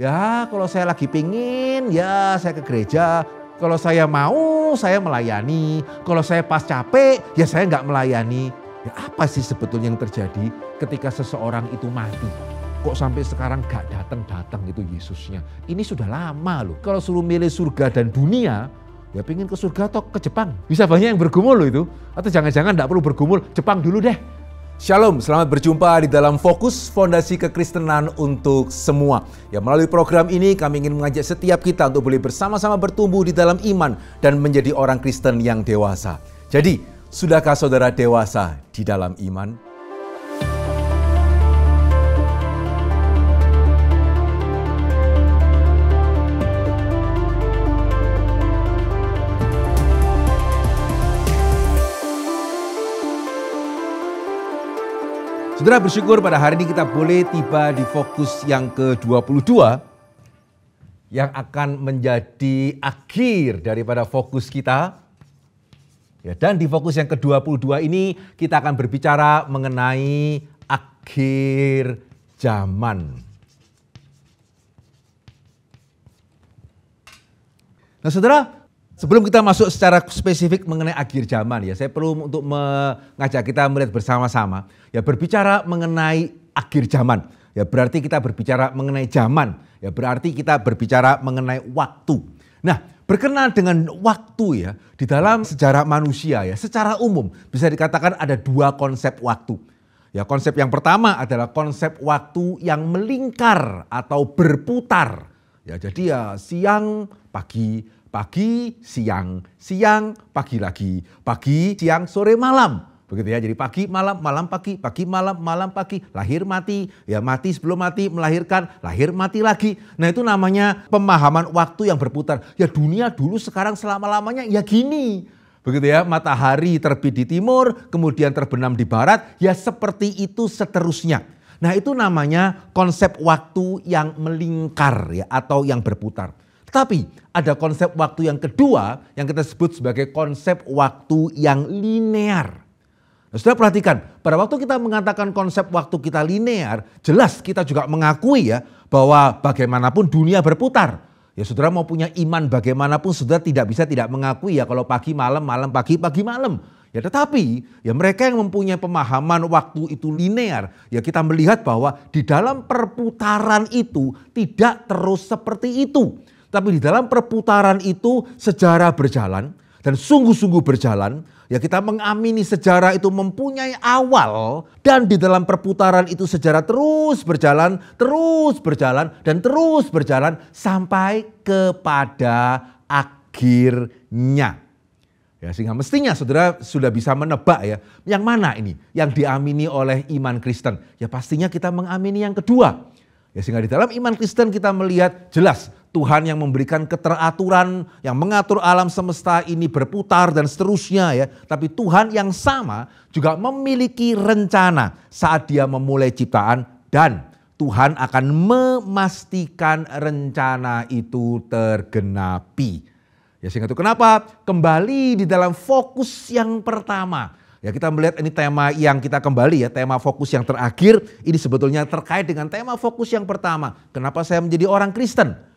Ya, kalau saya lagi pingin, ya saya ke gereja. Kalau saya mau, saya melayani. Kalau saya pas capek, ya saya nggak melayani. Ya apa sih sebetulnya yang terjadi ketika seseorang itu mati? Kok sampai sekarang gak datang-datang itu Yesusnya? Ini sudah lama loh. Kalau suruh milih surga dan dunia, ya pingin ke surga atau ke Jepang. Bisa banyak yang bergumul loh itu. Atau jangan-jangan gak perlu bergumul, Jepang dulu deh. Shalom, selamat berjumpa di dalam Fokus Fondasi Kekristenan untuk Semua. Ya, melalui program ini kami ingin mengajak setiap kita untuk boleh bersama-sama bertumbuh di dalam iman dan menjadi orang Kristen yang dewasa. Jadi, sudahkah saudara dewasa di dalam iman? Saudara bersyukur pada hari ini kita boleh tiba di fokus yang ke-22 yang akan menjadi akhir daripada fokus kita. Ya, dan di fokus yang ke-22 ini kita akan berbicara mengenai akhir zaman. Nah, Saudara, Sebelum kita masuk secara spesifik mengenai akhir zaman ya, saya perlu untuk mengajak kita melihat bersama-sama ya berbicara mengenai akhir zaman. Ya berarti kita berbicara mengenai zaman, ya berarti kita berbicara mengenai waktu. Nah, berkenaan dengan waktu ya, di dalam sejarah manusia ya, secara umum bisa dikatakan ada dua konsep waktu. Ya, konsep yang pertama adalah konsep waktu yang melingkar atau berputar. Ya, jadi ya siang, pagi, Pagi, siang, siang, pagi lagi. Pagi, siang, sore, malam. Begitu ya. Jadi pagi, malam, malam, pagi, pagi, malam, malam, pagi, lahir mati, ya mati sebelum mati, melahirkan, lahir mati lagi. Nah, itu namanya pemahaman waktu yang berputar. Ya dunia dulu sekarang selama-lamanya ya gini. Begitu ya, matahari terbit di timur, kemudian terbenam di barat, ya seperti itu seterusnya. Nah, itu namanya konsep waktu yang melingkar ya atau yang berputar. Tapi ada konsep waktu yang kedua yang kita sebut sebagai konsep waktu yang linear. Nah, sudah perhatikan, pada waktu kita mengatakan konsep waktu kita linear, jelas kita juga mengakui ya bahwa bagaimanapun dunia berputar. Ya saudara mau punya iman bagaimanapun saudara tidak bisa tidak mengakui ya kalau pagi malam, malam pagi, pagi malam. Ya tetapi ya mereka yang mempunyai pemahaman waktu itu linear, ya kita melihat bahwa di dalam perputaran itu tidak terus seperti itu. Tapi di dalam perputaran itu sejarah berjalan dan sungguh-sungguh berjalan, ya kita mengamini sejarah itu mempunyai awal dan di dalam perputaran itu sejarah terus berjalan, terus berjalan dan terus berjalan sampai kepada akhirnya. Ya, sehingga mestinya saudara sudah bisa menebak ya, yang mana ini yang diamini oleh iman Kristen. Ya pastinya kita mengamini yang kedua. Ya sehingga di dalam iman Kristen kita melihat jelas Tuhan yang memberikan keteraturan, yang mengatur alam semesta ini berputar dan seterusnya ya. Tapi Tuhan yang sama juga memiliki rencana saat dia memulai ciptaan dan Tuhan akan memastikan rencana itu tergenapi. Ya sehingga itu kenapa kembali di dalam fokus yang pertama. Ya kita melihat ini tema yang kita kembali ya, tema fokus yang terakhir ini sebetulnya terkait dengan tema fokus yang pertama. Kenapa saya menjadi orang Kristen?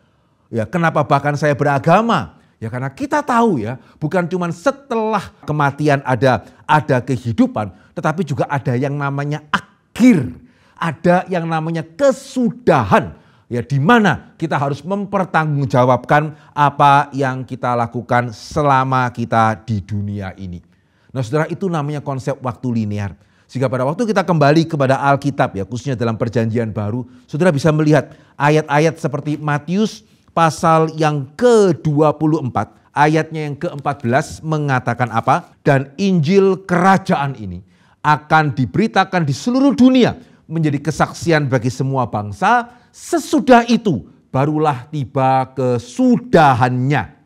Ya, kenapa bahkan saya beragama? Ya karena kita tahu ya, bukan cuma setelah kematian ada ada kehidupan, tetapi juga ada yang namanya akhir, ada yang namanya kesudahan. Ya di mana kita harus mempertanggungjawabkan apa yang kita lakukan selama kita di dunia ini. Nah, Saudara itu namanya konsep waktu linear. Sehingga pada waktu kita kembali kepada Alkitab ya, khususnya dalam perjanjian baru, Saudara bisa melihat ayat-ayat seperti Matius pasal yang ke-24 ayatnya yang ke-14 mengatakan apa? Dan Injil kerajaan ini akan diberitakan di seluruh dunia menjadi kesaksian bagi semua bangsa. Sesudah itu barulah tiba kesudahannya.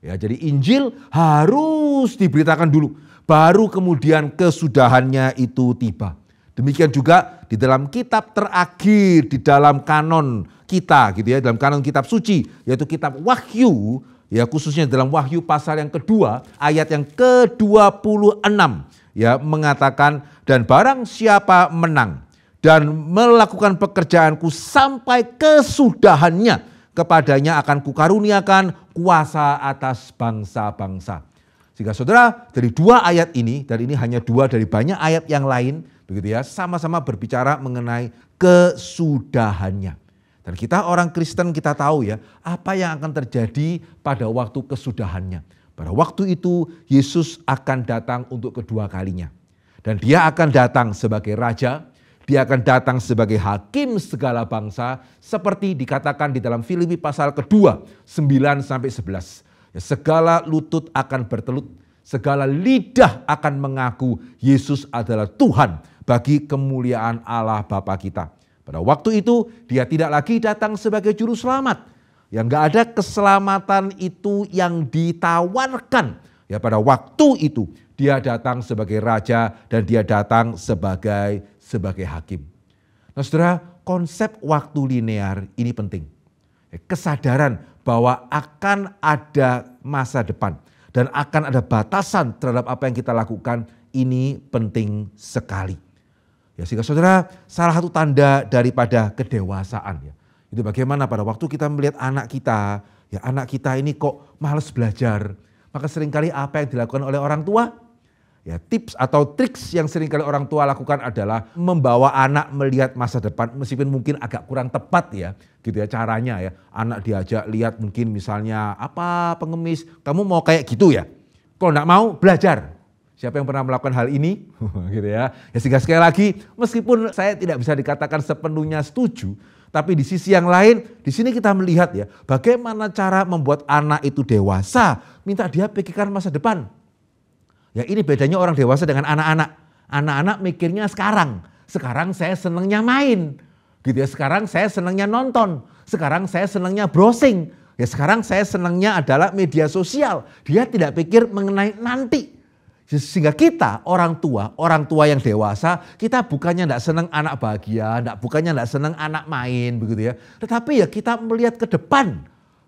Ya, jadi Injil harus diberitakan dulu, baru kemudian kesudahannya itu tiba. Demikian juga di dalam kitab terakhir, di dalam kanon kita gitu ya, dalam kanon kitab suci, yaitu kitab Wahyu, ya khususnya dalam Wahyu pasal yang kedua, ayat yang ke-26 ya mengatakan dan barang siapa menang dan melakukan pekerjaanku sampai kesudahannya kepadanya akan kukaruniakan kuasa atas bangsa-bangsa. Jika saudara, dari dua ayat ini, dari ini hanya dua dari banyak ayat yang lain, begitu ya, sama-sama berbicara mengenai kesudahannya. Dan kita orang Kristen kita tahu ya, apa yang akan terjadi pada waktu kesudahannya. Pada waktu itu Yesus akan datang untuk kedua kalinya. Dan dia akan datang sebagai raja, dia akan datang sebagai hakim segala bangsa seperti dikatakan di dalam Filipi pasal kedua 9 sampai 11. Ya, segala lutut akan bertelut, segala lidah akan mengaku Yesus adalah Tuhan bagi kemuliaan Allah Bapa kita. Pada waktu itu dia tidak lagi datang sebagai juru selamat. Yang gak ada keselamatan itu yang ditawarkan. Ya pada waktu itu dia datang sebagai raja dan dia datang sebagai sebagai hakim. Nah saudara konsep waktu linear ini penting. Ya, kesadaran bahwa akan ada masa depan dan akan ada batasan terhadap apa yang kita lakukan ini penting sekali. Ya, sehingga saudara, salah satu tanda daripada kedewasaan ya. Itu bagaimana pada waktu kita melihat anak kita, ya anak kita ini kok males belajar. Maka seringkali apa yang dilakukan oleh orang tua? Ya, tips atau triks yang seringkali orang tua lakukan adalah membawa anak melihat masa depan meskipun mungkin agak kurang tepat ya, gitu ya caranya ya. Anak diajak lihat mungkin misalnya apa pengemis, kamu mau kayak gitu ya. Kalau enggak mau belajar, Siapa yang pernah melakukan hal ini? gitu ya. Ya sehingga sekali lagi, meskipun saya tidak bisa dikatakan sepenuhnya setuju, tapi di sisi yang lain, di sini kita melihat ya, bagaimana cara membuat anak itu dewasa, minta dia pikirkan masa depan. Ya ini bedanya orang dewasa dengan anak-anak. Anak-anak mikirnya sekarang. Sekarang saya senangnya main. Gitu ya, sekarang saya senangnya nonton. Sekarang saya senangnya browsing. Ya sekarang saya senangnya adalah media sosial. Dia tidak pikir mengenai nanti. Sehingga kita orang tua, orang tua yang dewasa, kita bukannya tidak senang anak bahagia, tidak bukannya tidak senang anak main begitu ya. Tetapi ya kita melihat ke depan.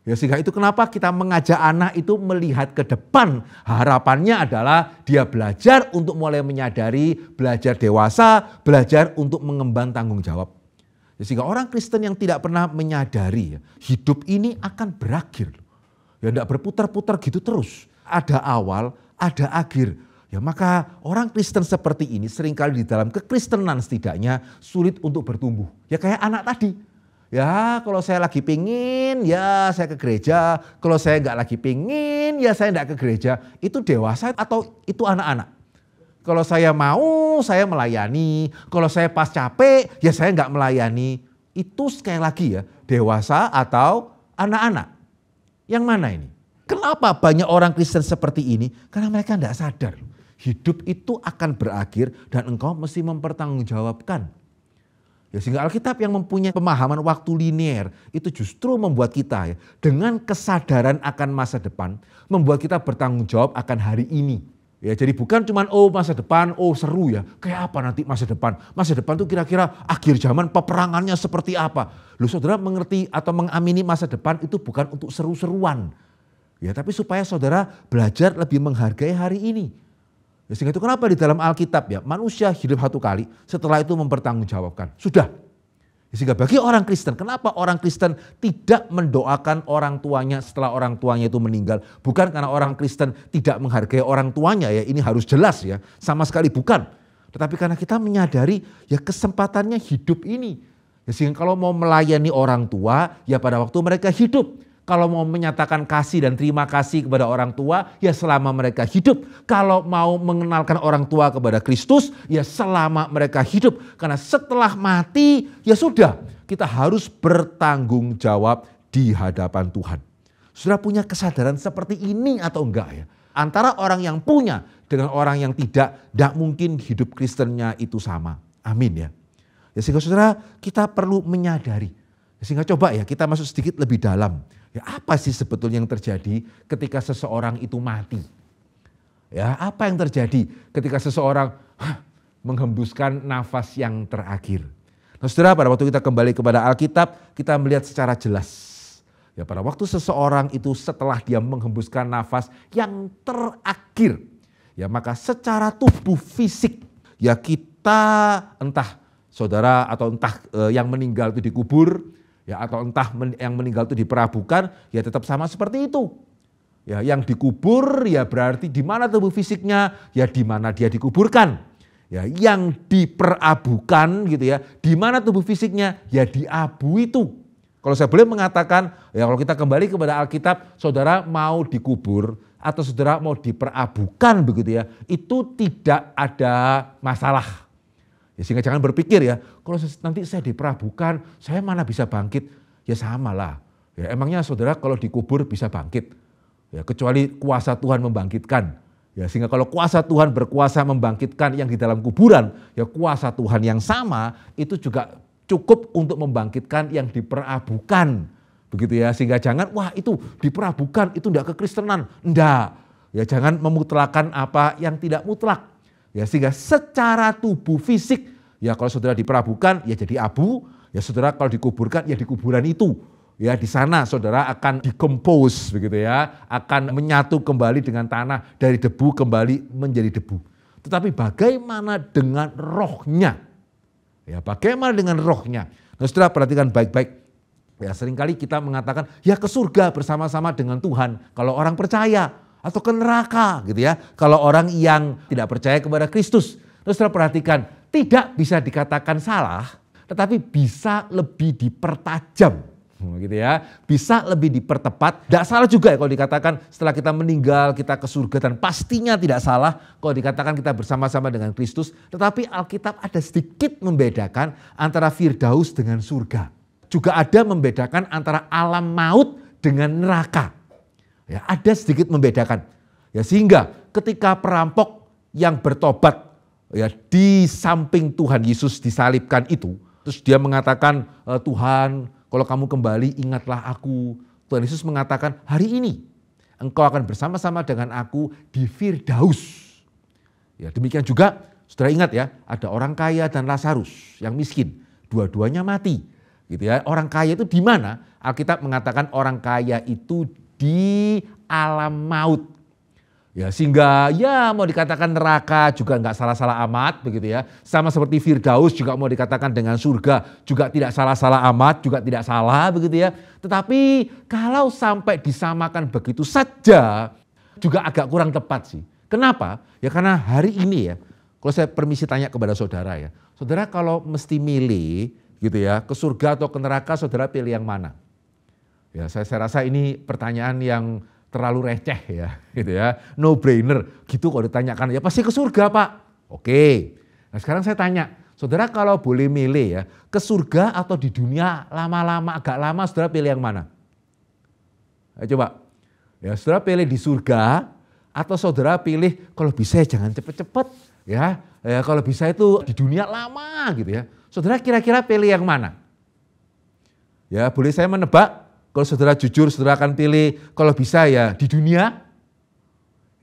Ya sehingga itu kenapa kita mengajak anak itu melihat ke depan. Harapannya adalah dia belajar untuk mulai menyadari, belajar dewasa, belajar untuk mengemban tanggung jawab. Ya, sehingga orang Kristen yang tidak pernah menyadari ya, hidup ini akan berakhir. Ya tidak berputar-putar gitu terus. Ada awal, ada akhir Ya, maka orang Kristen seperti ini seringkali di dalam kekristenan setidaknya sulit untuk bertumbuh. Ya kayak anak tadi. Ya kalau saya lagi pingin ya saya ke gereja. Kalau saya nggak lagi pingin ya saya nggak ke gereja. Itu dewasa atau itu anak-anak? Kalau saya mau saya melayani. Kalau saya pas capek ya saya nggak melayani. Itu sekali lagi ya dewasa atau anak-anak. Yang mana ini? Kenapa banyak orang Kristen seperti ini? Karena mereka tidak sadar hidup itu akan berakhir dan engkau mesti mempertanggungjawabkan. Ya sehingga Alkitab yang mempunyai pemahaman waktu linier itu justru membuat kita ya, dengan kesadaran akan masa depan membuat kita bertanggung jawab akan hari ini. Ya, jadi bukan cuma oh masa depan, oh seru ya, kayak apa nanti masa depan? Masa depan tuh kira-kira akhir zaman peperangannya seperti apa? Lu saudara mengerti atau mengamini masa depan itu bukan untuk seru-seruan. Ya, tapi supaya saudara belajar lebih menghargai hari ini. Ya, sehingga itu kenapa di dalam Alkitab ya manusia hidup satu kali setelah itu mempertanggungjawabkan. Sudah. Ya, sehingga bagi orang Kristen, kenapa orang Kristen tidak mendoakan orang tuanya setelah orang tuanya itu meninggal? Bukan karena orang Kristen tidak menghargai orang tuanya ya, ini harus jelas ya, sama sekali bukan. Tetapi karena kita menyadari ya kesempatannya hidup ini. Ya, sehingga kalau mau melayani orang tua ya pada waktu mereka hidup. Kalau mau menyatakan kasih dan terima kasih kepada orang tua, ya selama mereka hidup. Kalau mau mengenalkan orang tua kepada Kristus, ya selama mereka hidup. Karena setelah mati, ya sudah, kita harus bertanggung jawab di hadapan Tuhan. Sudah punya kesadaran seperti ini atau enggak ya? Antara orang yang punya dengan orang yang tidak, tidak mungkin hidup Kristennya itu sama. Amin ya. Ya sehingga saudara kita perlu menyadari. Ya sehingga coba ya kita masuk sedikit lebih dalam. Ya, apa sih sebetulnya yang terjadi ketika seseorang itu mati? Ya, apa yang terjadi ketika seseorang huh, menghembuskan nafas yang terakhir? Nah, Saudara, pada waktu kita kembali kepada Alkitab, kita melihat secara jelas. Ya, pada waktu seseorang itu setelah dia menghembuskan nafas yang terakhir, ya maka secara tubuh fisik ya kita entah saudara atau entah e, yang meninggal itu dikubur ya atau entah men, yang meninggal itu diperabukan ya tetap sama seperti itu ya yang dikubur ya berarti di mana tubuh fisiknya ya di mana dia dikuburkan ya yang diperabukan gitu ya di mana tubuh fisiknya ya di abu itu kalau saya boleh mengatakan ya kalau kita kembali kepada Alkitab saudara mau dikubur atau saudara mau diperabukan begitu ya itu tidak ada masalah Ya, sehingga jangan berpikir ya, kalau nanti saya diperabukan, saya mana bisa bangkit? Ya sama lah. Ya, emangnya saudara kalau dikubur bisa bangkit? Ya, kecuali kuasa Tuhan membangkitkan. Ya, sehingga kalau kuasa Tuhan berkuasa membangkitkan yang di dalam kuburan, ya kuasa Tuhan yang sama itu juga cukup untuk membangkitkan yang diperabukan. Begitu ya, sehingga jangan, wah itu diperabukan, itu enggak kekristenan. Enggak. Ya jangan memutlakan apa yang tidak mutlak Ya sehingga secara tubuh fisik ya kalau saudara diperabukan ya jadi abu, ya saudara kalau dikuburkan ya di kuburan itu. Ya di sana saudara akan decompose begitu ya, akan menyatu kembali dengan tanah dari debu kembali menjadi debu. Tetapi bagaimana dengan rohnya? Ya, bagaimana dengan rohnya? Nah, saudara perhatikan baik-baik. Ya, seringkali kita mengatakan, ya ke surga bersama-sama dengan Tuhan. Kalau orang percaya, atau ke neraka gitu ya. Kalau orang yang tidak percaya kepada Kristus. Terus perhatikan, tidak bisa dikatakan salah, tetapi bisa lebih dipertajam hmm, gitu ya bisa lebih dipertepat tidak salah juga ya kalau dikatakan setelah kita meninggal kita ke surga dan pastinya tidak salah kalau dikatakan kita bersama-sama dengan Kristus tetapi Alkitab ada sedikit membedakan antara Firdaus dengan surga juga ada membedakan antara alam maut dengan neraka Ya, ada sedikit membedakan. Ya, sehingga ketika perampok yang bertobat ya di samping Tuhan Yesus disalibkan itu, terus dia mengatakan e, Tuhan, kalau kamu kembali ingatlah aku. Tuhan Yesus mengatakan, hari ini engkau akan bersama-sama dengan aku di Firdaus. Ya, demikian juga Saudara ingat ya, ada orang kaya dan Lazarus yang miskin, dua-duanya mati. Gitu ya. Orang kaya itu di mana? Alkitab mengatakan orang kaya itu di alam maut. Ya, sehingga ya mau dikatakan neraka juga nggak salah-salah amat begitu ya. Sama seperti Firdaus juga mau dikatakan dengan surga juga tidak salah-salah amat, juga tidak salah begitu ya. Tetapi kalau sampai disamakan begitu saja juga agak kurang tepat sih. Kenapa? Ya karena hari ini ya, kalau saya permisi tanya kepada saudara ya, saudara kalau mesti milih gitu ya, ke surga atau ke neraka saudara pilih yang mana? Ya, saya, saya rasa ini pertanyaan yang terlalu receh ya, gitu ya. No brainer. Gitu kalau ditanyakan, ya pasti ke surga, Pak. Oke. Nah, sekarang saya tanya, Saudara kalau boleh milih ya, ke surga atau di dunia lama-lama agak lama Saudara pilih yang mana? Ayo coba. Ya, Saudara pilih di surga atau Saudara pilih kalau bisa ya jangan cepet-cepet ya. ya. kalau bisa itu di dunia lama gitu ya. Saudara kira-kira pilih yang mana? Ya, boleh saya menebak? Kalau saudara jujur, saudara akan pilih kalau bisa ya di dunia.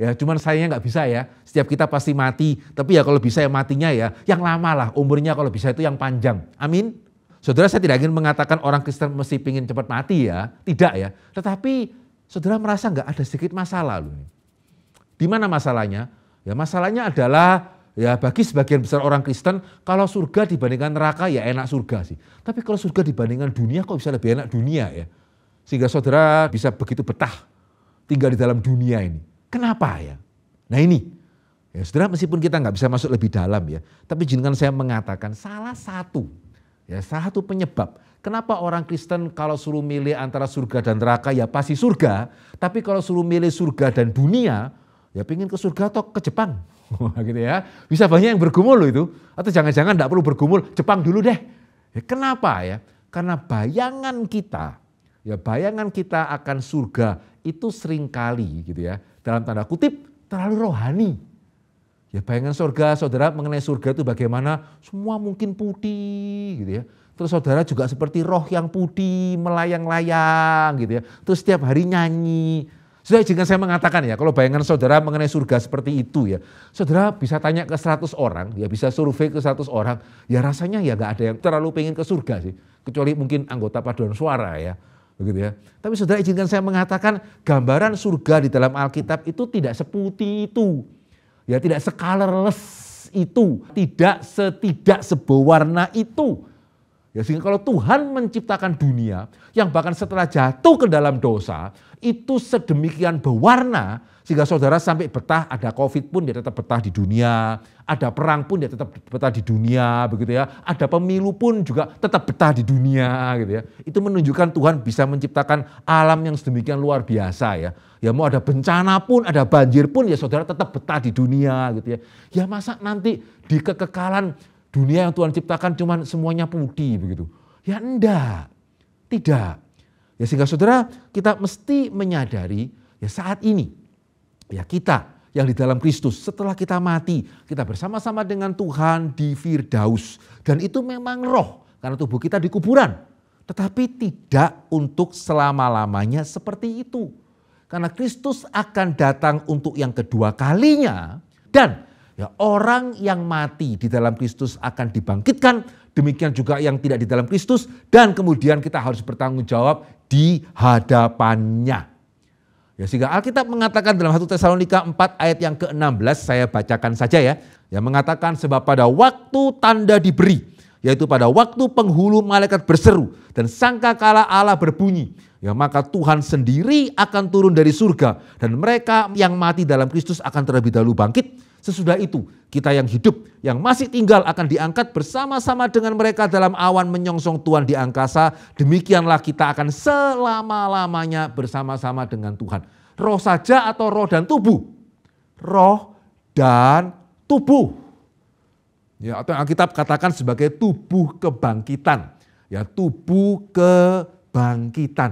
Ya, cuman sayangnya nggak bisa ya. Setiap kita pasti mati. Tapi ya kalau bisa ya matinya ya yang lama lah. Umurnya kalau bisa itu yang panjang. Amin. Saudara saya tidak ingin mengatakan orang Kristen mesti pingin cepat mati ya. Tidak ya. Tetapi saudara merasa nggak ada sedikit masalah loh. Di mana masalahnya? Ya masalahnya adalah Ya bagi sebagian besar orang Kristen, kalau surga dibandingkan neraka ya enak surga sih. Tapi kalau surga dibandingkan dunia kok bisa lebih enak dunia ya. Sehingga saudara bisa begitu betah tinggal di dalam dunia ini. Kenapa ya? Nah ini, ya saudara meskipun kita nggak bisa masuk lebih dalam ya, tapi jangan saya mengatakan salah satu, ya salah satu penyebab Kenapa orang Kristen kalau suruh milih antara surga dan neraka ya pasti surga, tapi kalau suruh milih surga dan dunia ya pingin ke surga atau ke Jepang. gitu ya. Bisa banyak yang bergumul loh itu. Atau jangan-jangan enggak perlu bergumul, Jepang dulu deh. Ya, kenapa ya? Karena bayangan kita ya bayangan kita akan surga itu seringkali gitu ya dalam tanda kutip terlalu rohani. Ya bayangan surga, saudara mengenai surga itu bagaimana semua mungkin putih gitu ya. Terus saudara juga seperti roh yang putih melayang-layang gitu ya. Terus setiap hari nyanyi. Sudah izinkan saya mengatakan ya, kalau bayangan saudara mengenai surga seperti itu ya. Saudara bisa tanya ke 100 orang, ya bisa survei ke 100 orang. Ya rasanya ya nggak ada yang terlalu pengen ke surga sih. Kecuali mungkin anggota paduan suara ya begitu ya. Tapi saudara izinkan saya mengatakan gambaran surga di dalam Alkitab itu tidak seputih itu. Ya tidak secolorless itu, tidak setidak warna itu. Ya, sehingga kalau Tuhan menciptakan dunia yang bahkan setelah jatuh ke dalam dosa itu sedemikian berwarna sehingga saudara sampai betah ada covid pun dia tetap betah di dunia, ada perang pun dia tetap betah di dunia begitu ya, ada pemilu pun juga tetap betah di dunia gitu ya. Itu menunjukkan Tuhan bisa menciptakan alam yang sedemikian luar biasa ya. Ya mau ada bencana pun, ada banjir pun ya saudara tetap betah di dunia gitu ya. Ya masa nanti di kekekalan dunia yang Tuhan ciptakan cuman semuanya putih begitu. Ya enggak, tidak. Ya sehingga saudara kita mesti menyadari ya saat ini ya kita yang di dalam Kristus setelah kita mati kita bersama-sama dengan Tuhan di Firdaus dan itu memang roh karena tubuh kita di kuburan tetapi tidak untuk selama-lamanya seperti itu karena Kristus akan datang untuk yang kedua kalinya dan Ya, orang yang mati di dalam Kristus akan dibangkitkan, demikian juga yang tidak di dalam Kristus dan kemudian kita harus bertanggung jawab di hadapannya. Ya, sehingga Alkitab mengatakan dalam 1 Tesalonika 4 ayat yang ke-16 saya bacakan saja ya. Yang mengatakan sebab pada waktu tanda diberi yaitu pada waktu penghulu malaikat berseru dan sangka kala Allah berbunyi ya maka Tuhan sendiri akan turun dari surga dan mereka yang mati dalam Kristus akan terlebih dahulu bangkit Sesudah itu, kita yang hidup, yang masih tinggal akan diangkat bersama-sama dengan mereka dalam awan menyongsong Tuhan di angkasa. Demikianlah kita akan selama-lamanya bersama-sama dengan Tuhan. Roh saja atau roh dan tubuh? Roh dan tubuh. Ya, atau Alkitab katakan sebagai tubuh kebangkitan. Ya, tubuh kebangkitan.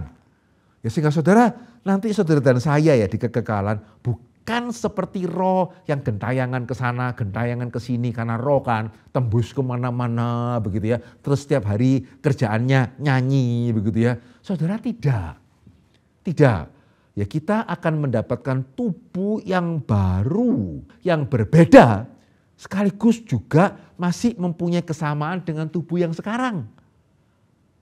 Ya sehingga saudara, nanti saudara dan saya ya di kekekalan bukan Kan seperti roh yang gentayangan ke sana, gentayangan ke sini karena roh kan tembus kemana-mana begitu ya. Terus setiap hari kerjaannya nyanyi begitu ya. Saudara tidak, tidak. Ya kita akan mendapatkan tubuh yang baru, yang berbeda sekaligus juga masih mempunyai kesamaan dengan tubuh yang sekarang.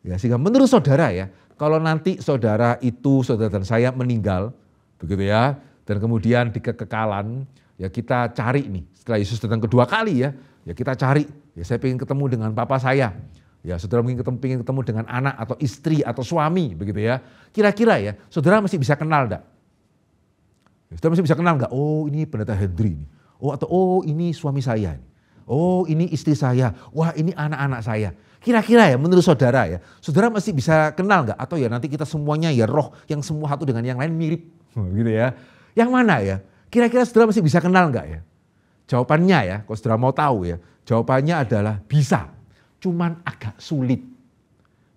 Ya, sehingga menurut saudara ya, kalau nanti saudara itu, saudara dan saya meninggal, begitu ya, dan kemudian di kekekalan ya kita cari nih setelah Yesus datang kedua kali ya ya kita cari ya saya ingin ketemu dengan papa saya ya saudara mungkin ketemu ingin ketemu dengan anak atau istri atau suami begitu ya kira-kira ya saudara masih bisa kenal enggak ya, saudara masih bisa kenal enggak oh ini pendeta Hendri ini oh atau oh ini suami saya ini oh ini istri saya wah ini anak-anak saya Kira-kira ya menurut saudara ya, saudara masih bisa kenal nggak? Atau ya nanti kita semuanya ya roh yang semua satu dengan yang lain mirip, gitu ya. Yang mana ya? Kira-kira saudara masih bisa kenal nggak ya? Jawabannya ya, kalau saudara mau tahu ya, jawabannya adalah bisa, cuman agak sulit.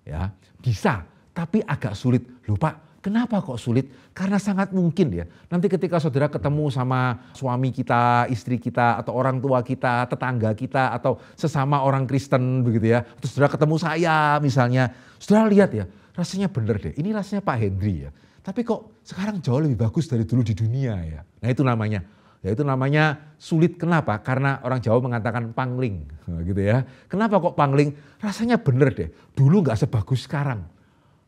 Ya, bisa, tapi agak sulit. Lupa, kenapa kok sulit? Karena sangat mungkin ya, nanti ketika saudara ketemu sama suami kita, istri kita, atau orang tua kita, tetangga kita, atau sesama orang Kristen begitu ya, terus saudara ketemu saya misalnya, saudara lihat ya, rasanya bener deh, ini rasanya Pak Hendri ya, tapi kok sekarang jauh lebih bagus dari dulu di dunia ya. Nah itu namanya. Ya itu namanya sulit kenapa? Karena orang Jawa mengatakan pangling gitu ya. Kenapa kok pangling? Rasanya bener deh. Dulu nggak sebagus sekarang.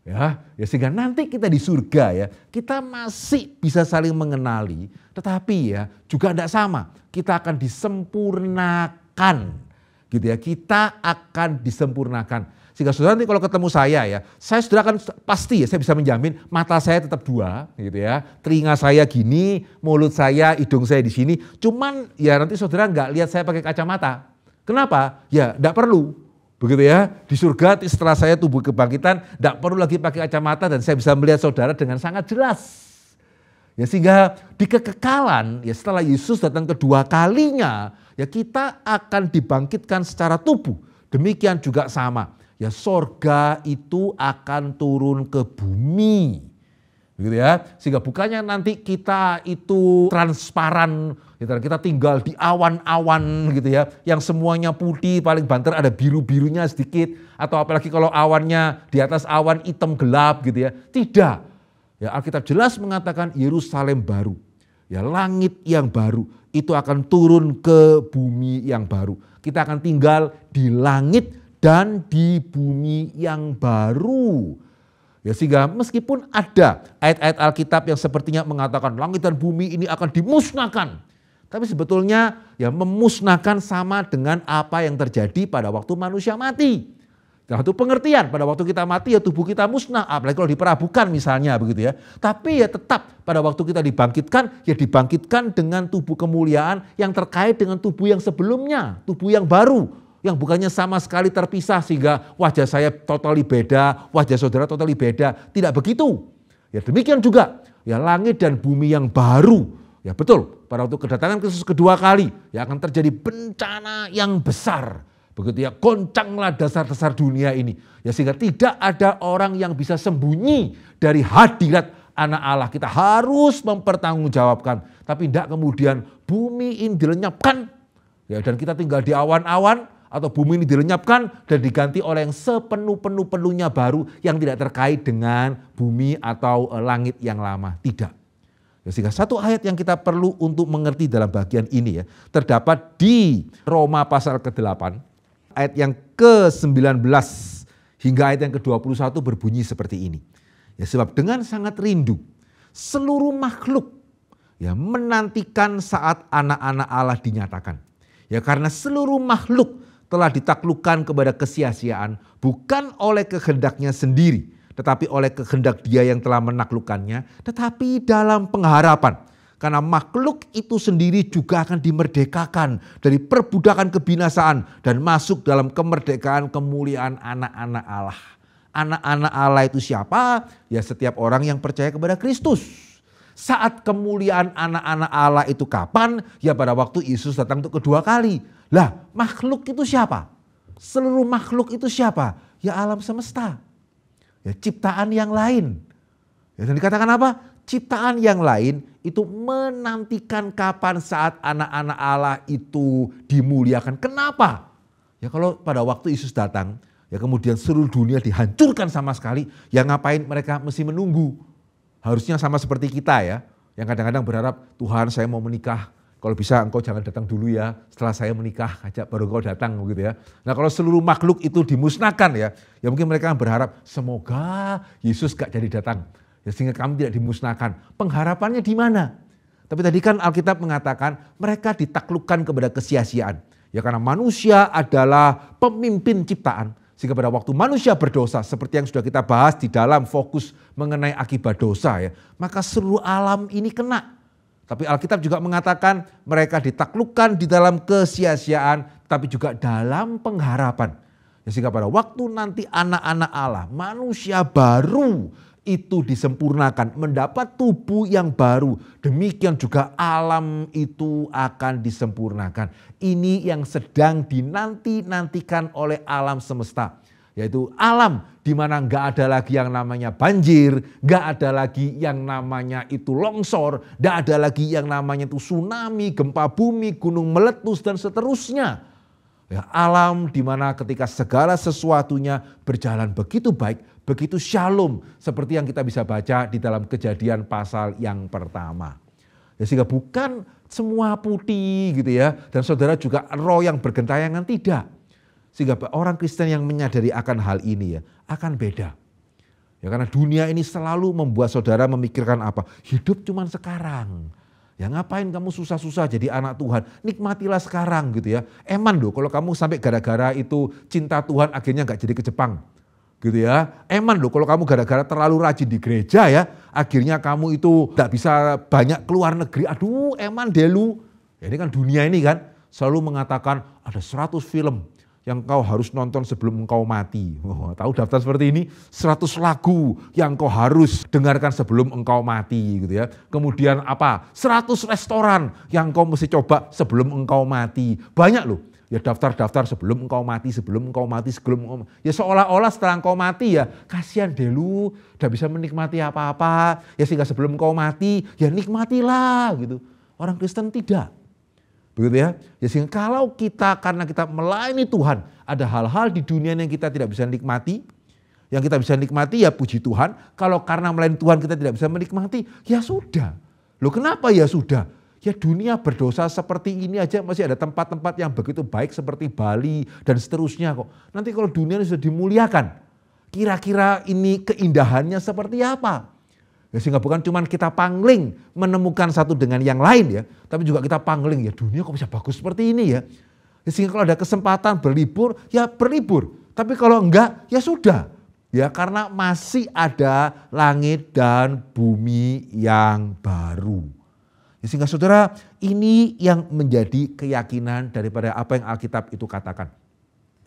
Ya, ya sehingga nanti kita di surga ya, kita masih bisa saling mengenali, tetapi ya juga tidak sama. Kita akan disempurnakan gitu ya. Kita akan disempurnakan. Sehingga saudara nanti kalau ketemu saya ya, saya sudah akan pasti ya saya bisa menjamin mata saya tetap dua gitu ya. Telinga saya gini, mulut saya, hidung saya di sini. Cuman ya nanti saudara nggak lihat saya pakai kacamata. Kenapa? Ya nggak perlu. Begitu ya, di surga setelah saya tubuh kebangkitan, nggak perlu lagi pakai kacamata dan saya bisa melihat saudara dengan sangat jelas. Ya sehingga di kekekalan ya setelah Yesus datang kedua kalinya ya kita akan dibangkitkan secara tubuh. Demikian juga sama ya sorga itu akan turun ke bumi. Begitu ya. Sehingga bukannya nanti kita itu transparan, gitu kan. kita tinggal di awan-awan gitu ya, yang semuanya putih, paling banter ada biru-birunya sedikit, atau apalagi kalau awannya di atas awan hitam gelap gitu ya. Tidak. Ya, Alkitab jelas mengatakan Yerusalem baru. Ya, langit yang baru itu akan turun ke bumi yang baru. Kita akan tinggal di langit dan di bumi yang baru. Ya sehingga meskipun ada ayat-ayat Alkitab yang sepertinya mengatakan langit dan bumi ini akan dimusnahkan. Tapi sebetulnya ya memusnahkan sama dengan apa yang terjadi pada waktu manusia mati. Nah, itu pengertian pada waktu kita mati ya tubuh kita musnah, apalagi kalau diperabukan misalnya begitu ya. Tapi ya tetap pada waktu kita dibangkitkan ya dibangkitkan dengan tubuh kemuliaan yang terkait dengan tubuh yang sebelumnya, tubuh yang baru, yang bukannya sama sekali terpisah sehingga wajah saya totali beda, wajah saudara totali beda. Tidak begitu. Ya demikian juga ya langit dan bumi yang baru. Ya betul, pada waktu kedatangan Kristus kedua kali ya akan terjadi bencana yang besar. Begitu ya goncanglah dasar-dasar dunia ini. Ya sehingga tidak ada orang yang bisa sembunyi dari hadirat anak Allah. Kita harus mempertanggungjawabkan. Tapi tidak kemudian bumi ini dilenyapkan. Ya, dan kita tinggal di awan-awan atau bumi ini dilenyapkan dan diganti oleh yang sepenuh-penuh-penuhnya baru yang tidak terkait dengan bumi atau eh, langit yang lama. Tidak. Ya, sehingga satu ayat yang kita perlu untuk mengerti dalam bagian ini ya, terdapat di Roma pasal ke-8 ayat yang ke-19 hingga ayat yang ke-21 berbunyi seperti ini. Ya sebab dengan sangat rindu seluruh makhluk ya menantikan saat anak-anak Allah dinyatakan. Ya karena seluruh makhluk telah ditaklukkan kepada kesia-siaan bukan oleh kehendaknya sendiri tetapi oleh kehendak dia yang telah menaklukkannya tetapi dalam pengharapan karena makhluk itu sendiri juga akan dimerdekakan dari perbudakan kebinasaan dan masuk dalam kemerdekaan kemuliaan anak-anak Allah. Anak-anak Allah itu siapa? Ya setiap orang yang percaya kepada Kristus. Saat kemuliaan anak-anak Allah itu kapan? Ya pada waktu Yesus datang untuk kedua kali. Lah makhluk itu siapa? Seluruh makhluk itu siapa? Ya alam semesta. Ya ciptaan yang lain. Ya, dan dikatakan apa? Ciptaan yang lain itu menantikan kapan saat anak-anak Allah itu dimuliakan. Kenapa? Ya kalau pada waktu Yesus datang, ya kemudian seluruh dunia dihancurkan sama sekali, ya ngapain mereka mesti menunggu? Harusnya sama seperti kita ya, yang kadang-kadang berharap Tuhan saya mau menikah kalau bisa engkau jangan datang dulu ya, setelah saya menikah ajak baru engkau datang gitu ya. Nah kalau seluruh makhluk itu dimusnahkan ya, ya mungkin mereka berharap semoga Yesus gak jadi datang. Ya, sehingga kami tidak dimusnahkan. Pengharapannya di mana? Tapi tadi kan Alkitab mengatakan mereka ditaklukkan kepada kesia-siaan. Ya karena manusia adalah pemimpin ciptaan. Sehingga pada waktu manusia berdosa, seperti yang sudah kita bahas di dalam fokus mengenai akibat dosa ya, maka seluruh alam ini kena. Tapi Alkitab juga mengatakan mereka ditaklukkan di dalam kesia-siaan tapi juga dalam pengharapan. Ya, sehingga pada waktu nanti anak-anak Allah, manusia baru itu disempurnakan, mendapat tubuh yang baru. Demikian juga alam itu akan disempurnakan. Ini yang sedang dinanti-nantikan oleh alam semesta yaitu alam di mana nggak ada lagi yang namanya banjir, nggak ada lagi yang namanya itu longsor, nggak ada lagi yang namanya itu tsunami, gempa bumi, gunung meletus dan seterusnya. Ya, alam di mana ketika segala sesuatunya berjalan begitu baik, begitu shalom seperti yang kita bisa baca di dalam kejadian pasal yang pertama. Ya, sehingga bukan semua putih gitu ya dan saudara juga roh yang bergentayangan tidak sehingga orang Kristen yang menyadari akan hal ini ya, akan beda. Ya karena dunia ini selalu membuat saudara memikirkan apa? Hidup cuma sekarang. Ya ngapain kamu susah-susah jadi anak Tuhan? Nikmatilah sekarang gitu ya. Eman loh kalau kamu sampai gara-gara itu cinta Tuhan akhirnya nggak jadi ke Jepang. Gitu ya. Eman loh kalau kamu gara-gara terlalu rajin di gereja ya. Akhirnya kamu itu nggak bisa banyak keluar negeri. Aduh eman delu. Ya ini kan dunia ini kan selalu mengatakan ada 100 film yang kau harus nonton sebelum engkau mati. Oh, tahu daftar seperti ini? 100 lagu yang kau harus dengarkan sebelum engkau mati gitu ya. Kemudian apa? 100 restoran yang kau mesti coba sebelum engkau mati. Banyak loh. Ya daftar-daftar sebelum engkau mati, sebelum engkau mati, sebelum engkau mati. Ya seolah-olah setelah engkau mati ya kasihan deh lu, udah bisa menikmati apa-apa. Ya sehingga sebelum engkau mati, ya nikmatilah gitu. Orang Kristen tidak. Begitu ya. Ya sehingga kalau kita karena kita melayani Tuhan, ada hal-hal di dunia yang kita tidak bisa nikmati, yang kita bisa nikmati ya puji Tuhan. Kalau karena melayani Tuhan kita tidak bisa menikmati, ya sudah. Loh kenapa ya sudah? Ya dunia berdosa seperti ini aja masih ada tempat-tempat yang begitu baik seperti Bali dan seterusnya kok. Nanti kalau dunia ini sudah dimuliakan, kira-kira ini keindahannya seperti apa? Ya, sehingga bukan cuma kita pangling menemukan satu dengan yang lain ya, tapi juga kita pangling ya dunia kok bisa bagus seperti ini ya. ya sehingga kalau ada kesempatan berlibur ya berlibur, tapi kalau enggak ya sudah. Ya karena masih ada langit dan bumi yang baru. Ya, sehingga saudara ini yang menjadi keyakinan daripada apa yang Alkitab itu katakan.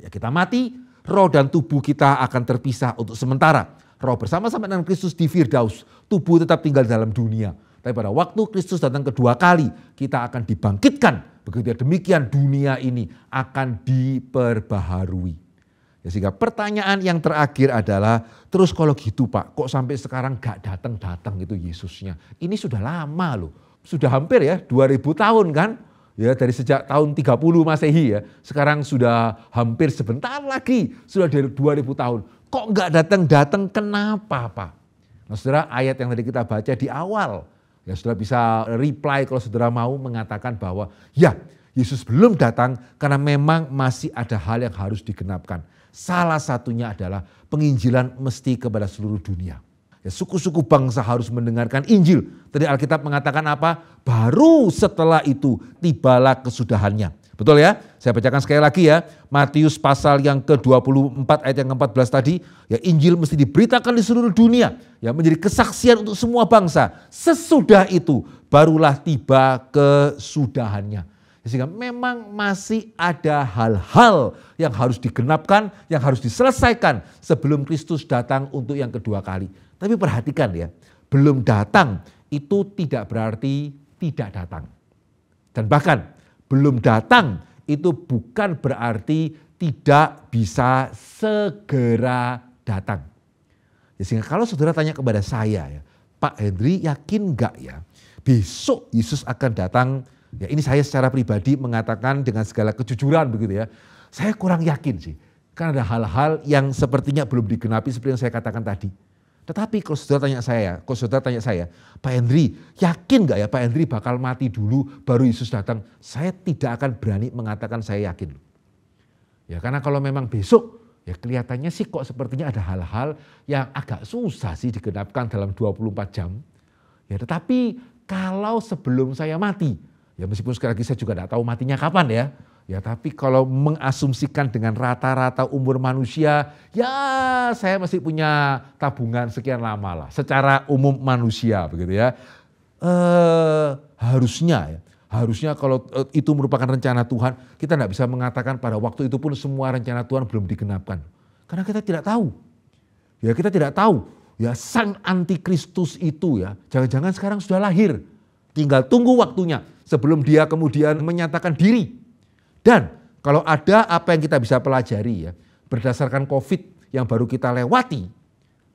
Ya kita mati, roh dan tubuh kita akan terpisah untuk sementara roh bersama-sama dengan Kristus di Firdaus tubuh tetap tinggal dalam dunia. Tapi pada waktu Kristus datang kedua kali, kita akan dibangkitkan. Begitu ya, demikian dunia ini akan diperbaharui. Ya, sehingga pertanyaan yang terakhir adalah, terus kalau gitu Pak, kok sampai sekarang gak datang-datang itu Yesusnya? Ini sudah lama loh, sudah hampir ya 2000 tahun kan? Ya dari sejak tahun 30 Masehi ya, sekarang sudah hampir sebentar lagi, sudah dari 2000 tahun. Kok gak datang-datang kenapa Pak? Nah saudara ayat yang tadi kita baca di awal, ya saudara bisa reply kalau saudara mau mengatakan bahwa ya Yesus belum datang karena memang masih ada hal yang harus digenapkan. Salah satunya adalah penginjilan mesti kepada seluruh dunia. Ya, suku-suku bangsa harus mendengarkan Injil. Tadi Alkitab mengatakan apa? Baru setelah itu tibalah kesudahannya. Betul ya? Saya bacakan sekali lagi ya. Matius pasal yang ke-24 ayat yang ke-14 tadi, ya Injil mesti diberitakan di seluruh dunia, ya menjadi kesaksian untuk semua bangsa. Sesudah itu barulah tiba kesudahannya. Ya, sehingga memang masih ada hal-hal yang harus digenapkan, yang harus diselesaikan sebelum Kristus datang untuk yang kedua kali. Tapi perhatikan ya, belum datang itu tidak berarti tidak datang. Dan bahkan belum datang itu bukan berarti tidak bisa segera datang. Ya, sehingga kalau saudara tanya kepada saya, ya, Pak Hendry yakin nggak ya besok Yesus akan datang? Ya ini saya secara pribadi mengatakan dengan segala kejujuran begitu ya. Saya kurang yakin sih. Karena ada hal-hal yang sepertinya belum digenapi seperti yang saya katakan tadi. Tetapi kalau saudara tanya saya, kalau saudara tanya saya, Pak Hendri yakin nggak ya Pak Hendri bakal mati dulu baru Yesus datang? Saya tidak akan berani mengatakan saya yakin. Ya karena kalau memang besok, ya kelihatannya sih kok sepertinya ada hal-hal yang agak susah sih digenapkan dalam 24 jam. Ya tetapi kalau sebelum saya mati, ya meskipun sekali lagi saya juga tidak tahu matinya kapan ya, Ya, tapi kalau mengasumsikan dengan rata-rata umur manusia, ya saya masih punya tabungan sekian lama lah. Secara umum manusia begitu ya. Eh, harusnya ya. Harusnya kalau eh, itu merupakan rencana Tuhan, kita tidak bisa mengatakan pada waktu itu pun semua rencana Tuhan belum digenapkan. Karena kita tidak tahu. Ya, kita tidak tahu. Ya, sang antikristus itu ya, jangan-jangan sekarang sudah lahir. Tinggal tunggu waktunya sebelum dia kemudian menyatakan diri dan kalau ada apa yang kita bisa pelajari ya, berdasarkan COVID yang baru kita lewati,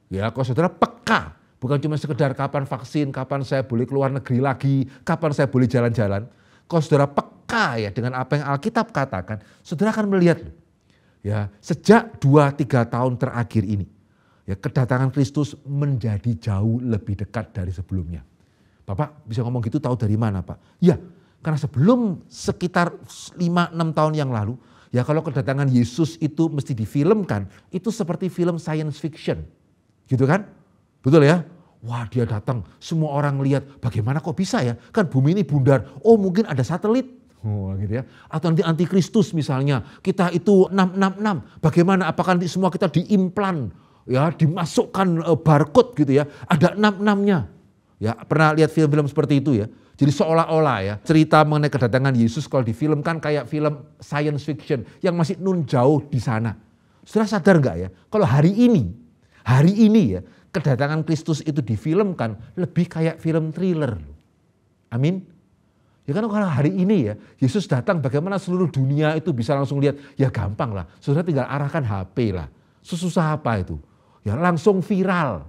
ya kalau saudara peka, bukan cuma sekedar kapan vaksin, kapan saya boleh keluar negeri lagi, kapan saya boleh jalan-jalan. Kalau saudara peka ya dengan apa yang Alkitab katakan, saudara akan melihat ya sejak 2-3 tahun terakhir ini, ya kedatangan Kristus menjadi jauh lebih dekat dari sebelumnya. Bapak bisa ngomong gitu tahu dari mana Pak? Ya, karena sebelum sekitar 5-6 tahun yang lalu, ya kalau kedatangan Yesus itu mesti difilmkan, itu seperti film science fiction. Gitu kan? Betul ya? Wah dia datang, semua orang lihat, bagaimana kok bisa ya? Kan bumi ini bundar, oh mungkin ada satelit. Oh, gitu ya. Atau nanti antikristus misalnya, kita itu 666, bagaimana apakah nanti semua kita diimplan, ya dimasukkan eh, barcode gitu ya, ada 66-nya. Ya, pernah lihat film-film seperti itu ya. Jadi seolah-olah ya, cerita mengenai kedatangan Yesus kalau kan kayak film science fiction yang masih nun jauh di sana. Sudah sadar nggak ya, kalau hari ini, hari ini ya, kedatangan Kristus itu difilmkan lebih kayak film thriller. Amin. Ya kan kalau hari ini ya, Yesus datang bagaimana seluruh dunia itu bisa langsung lihat, ya gampang lah, saudara tinggal arahkan HP lah. Susah apa itu? Ya langsung viral.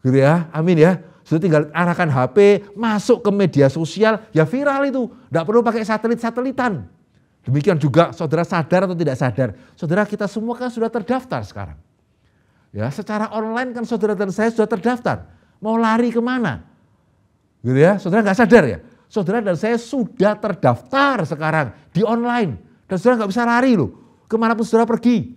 Gitu ya, amin ya. Sudah tinggal arahkan HP, masuk ke media sosial, ya viral itu. Tidak perlu pakai satelit-satelitan. Demikian juga saudara sadar atau tidak sadar. Saudara kita semua kan sudah terdaftar sekarang. Ya, secara online kan saudara dan saya sudah terdaftar. Mau lari kemana? Gitu ya, saudara nggak sadar ya. Saudara dan saya sudah terdaftar sekarang di online. Dan saudara nggak bisa lari loh. pun saudara pergi.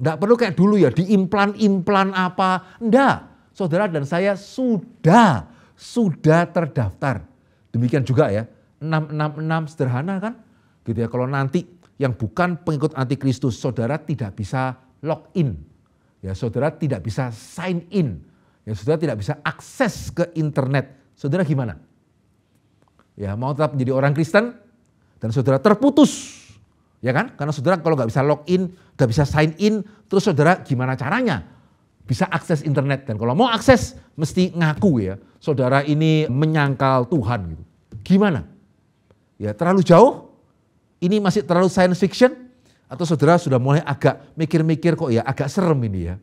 Nggak perlu kayak dulu ya, diimplan-implan apa. Enggak saudara dan saya sudah sudah terdaftar. Demikian juga ya, 666 sederhana kan? Gitu ya, kalau nanti yang bukan pengikut antikristus, saudara tidak bisa login. Ya, saudara tidak bisa sign in. Ya, saudara tidak bisa akses ke internet. Saudara gimana? Ya, mau tetap menjadi orang Kristen dan saudara terputus. Ya kan? Karena saudara kalau nggak bisa login, nggak bisa sign in, terus saudara gimana caranya? bisa akses internet dan kalau mau akses mesti ngaku ya saudara ini menyangkal Tuhan gitu. Gimana? Ya terlalu jauh? Ini masih terlalu science fiction? Atau saudara sudah mulai agak mikir-mikir kok ya agak serem ini ya.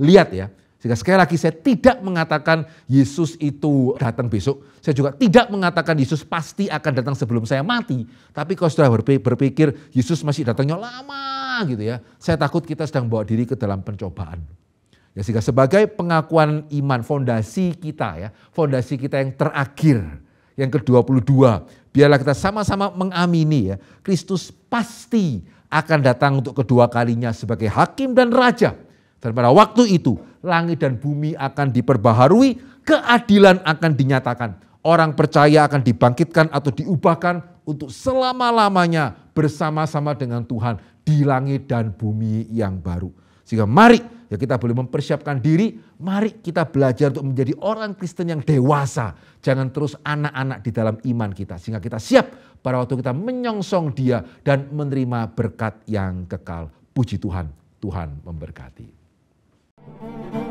Lihat ya, sehingga sekali lagi saya tidak mengatakan Yesus itu datang besok. Saya juga tidak mengatakan Yesus pasti akan datang sebelum saya mati. Tapi kalau sudah berpikir Yesus masih datangnya lama gitu ya. Saya takut kita sedang bawa diri ke dalam pencobaan. Ya sehingga sebagai pengakuan iman fondasi kita ya, fondasi kita yang terakhir, yang ke-22, biarlah kita sama-sama mengamini ya, Kristus pasti akan datang untuk kedua kalinya sebagai hakim dan raja. Dan pada waktu itu langit dan bumi akan diperbaharui, keadilan akan dinyatakan. Orang percaya akan dibangkitkan atau diubahkan untuk selama-lamanya bersama-sama dengan Tuhan di langit dan bumi yang baru. Sehingga mari ya kita boleh mempersiapkan diri. Mari kita belajar untuk menjadi orang Kristen yang dewasa. Jangan terus anak-anak di dalam iman kita. Sehingga kita siap pada waktu kita menyongsong dia dan menerima berkat yang kekal. Puji Tuhan, Tuhan memberkati. thank you